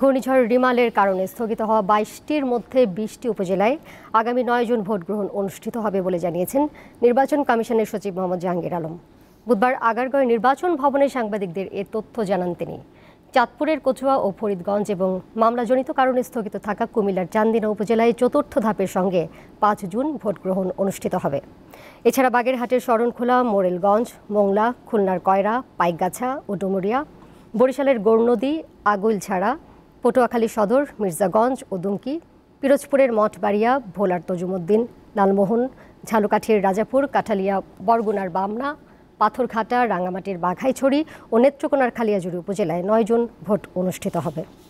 ঘূর্ণিঝড় রিমালের কারণে স্থগিত হওয়া বাইশটির মধ্যে বিশটি উপজেলায় আগামী নয় জুন ভোট গ্রহণ অনুষ্ঠিত হবে বলে জানিয়েছেন নির্বাচন কমিশনের সচিব মোহাম্মদ জাহাঙ্গীর আলম বুধবার আগারগড় নির্বাচন ভবনে সাংবাদিকদের এ তথ্য জানান তিনি চাঁদপুরের কচুয়া ও ফরিদগঞ্জ এবং মামলাজনিত কারণে স্থগিত থাকা কুমিল্লার চান্দিনা উপজেলায় চতুর্থ ধাপের সঙ্গে পাঁচ জুন ভোট গ্রহণ অনুষ্ঠিত হবে এছাড়া বাগেরহাটের শরণখোলা মোরেলগঞ্জ মোংলা খুলনার কয়রা পাইকগাছা ও ডুমুরিয়া বরিশালের গৌরনদী আগুলছাড়া পটুয়াখালী সদর মির্জাগঞ্জ ও দুমকি পিরোজপুরের মঠবাড়িয়া ভোলার তজুমুদ্দিন লালমোহন ঝালুকাঠির রাজাপুর কাঠালিয়া বরগুনার বামনা পাথরঘাটা রাঙামাটির বাঘাইছড়ি ও নেত্রকোনার খালিয়াজুড়ি উপজেলায় নয় ভোট অনুষ্ঠিত হবে